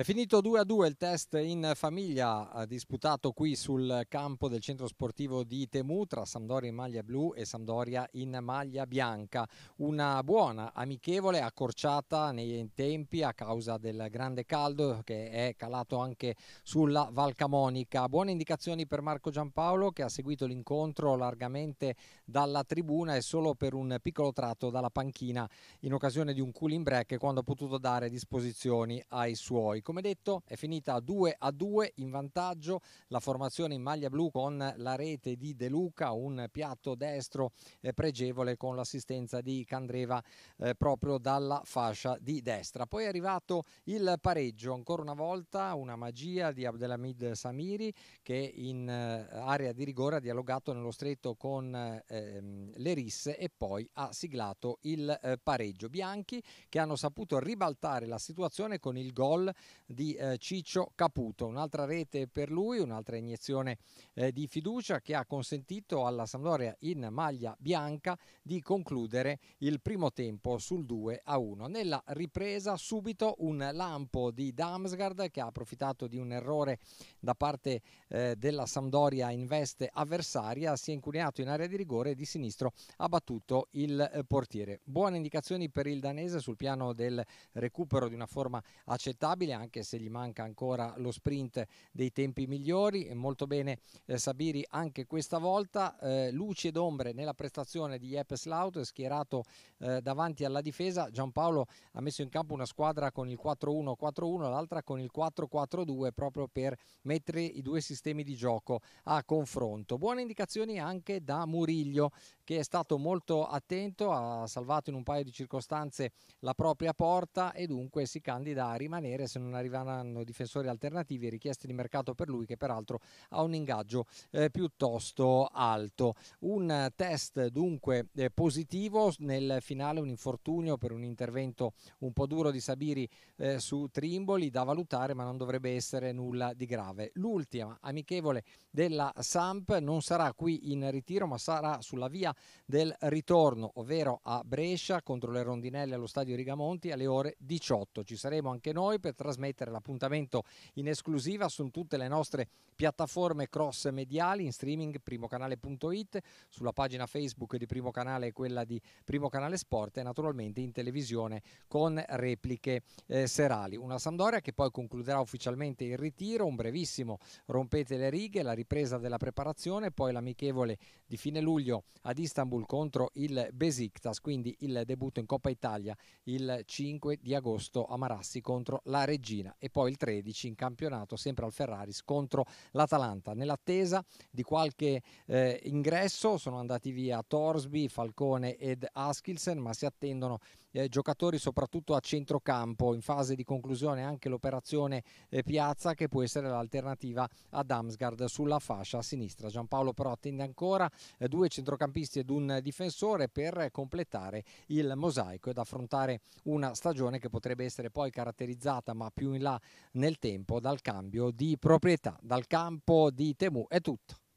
È finito 2 a 2 il test in famiglia disputato qui sul campo del centro sportivo di Temu tra Sampdoria in maglia blu e Sampdoria in maglia bianca. Una buona, amichevole, accorciata nei tempi a causa del grande caldo che è calato anche sulla Val Camonica. Buone indicazioni per Marco Giampaolo che ha seguito l'incontro largamente dalla tribuna e solo per un piccolo tratto dalla panchina in occasione di un cooling break quando ha potuto dare disposizioni ai suoi come detto è finita 2 a 2 in vantaggio la formazione in maglia blu con la rete di De Luca, un piatto destro eh, pregevole con l'assistenza di Candreva eh, proprio dalla fascia di destra. Poi è arrivato il pareggio, ancora una volta una magia di Abdelhamid Samiri che in eh, area di rigore ha dialogato nello stretto con ehm, le risse e poi ha siglato il eh, pareggio. Bianchi che hanno saputo ribaltare la situazione con il gol di eh, Ciccio Caputo. Un'altra rete per lui, un'altra iniezione eh, di fiducia che ha consentito alla Sampdoria in maglia bianca di concludere il primo tempo sul 2 a 1. Nella ripresa subito un lampo di Damsgaard che ha approfittato di un errore da parte eh, della Sampdoria in veste avversaria, si è incuneato in area di rigore e di sinistro ha battuto il eh, portiere. Buone indicazioni per il danese sul piano del recupero di una forma accettabile anche se gli manca ancora lo sprint dei tempi migliori. Molto bene eh, Sabiri anche questa volta. Eh, luci ed ombre nella prestazione di Jeppes Laut, schierato eh, davanti alla difesa. Giampaolo ha messo in campo una squadra con il 4-1-4-1, l'altra con il 4-4-2 proprio per mettere i due sistemi di gioco a confronto. Buone indicazioni anche da Muriglio che è stato molto attento, ha salvato in un paio di circostanze la propria porta e dunque si candida a rimanere se non arriveranno difensori alternativi e richieste di mercato per lui che peraltro ha un ingaggio eh, piuttosto alto. Un test dunque eh, positivo, nel finale un infortunio per un intervento un po' duro di Sabiri eh, su Trimboli da valutare ma non dovrebbe essere nulla di grave. L'ultima amichevole della Samp non sarà qui in ritiro ma sarà sulla via del ritorno, ovvero a Brescia contro le rondinelle allo stadio Rigamonti alle ore 18. Ci saremo anche noi per trasmettere l'appuntamento in esclusiva su tutte le nostre piattaforme cross mediali in streaming primocanale.it, sulla pagina Facebook di Primo Canale e quella di Primo Canale Sport e naturalmente in televisione con repliche eh, serali. Una Sandoria che poi concluderà ufficialmente il ritiro, un brevissimo rompete le righe, la ripresa della preparazione, poi l'amichevole di fine luglio a Dis Istanbul contro il Besiktas, quindi il debutto in Coppa Italia il 5 di agosto a Marassi contro la Regina e poi il 13 in campionato sempre al Ferraris contro l'Atalanta. Nell'attesa di qualche eh, ingresso sono andati via Torsby, Falcone ed Askilsen, ma si attendono eh, giocatori soprattutto a centrocampo in fase di conclusione anche l'operazione eh, Piazza che può essere l'alternativa ad Amsgard sulla fascia a sinistra Giampaolo però attende ancora eh, due centrocampisti ed un difensore per completare il mosaico ed affrontare una stagione che potrebbe essere poi caratterizzata ma più in là nel tempo dal cambio di proprietà dal campo di Temu è tutto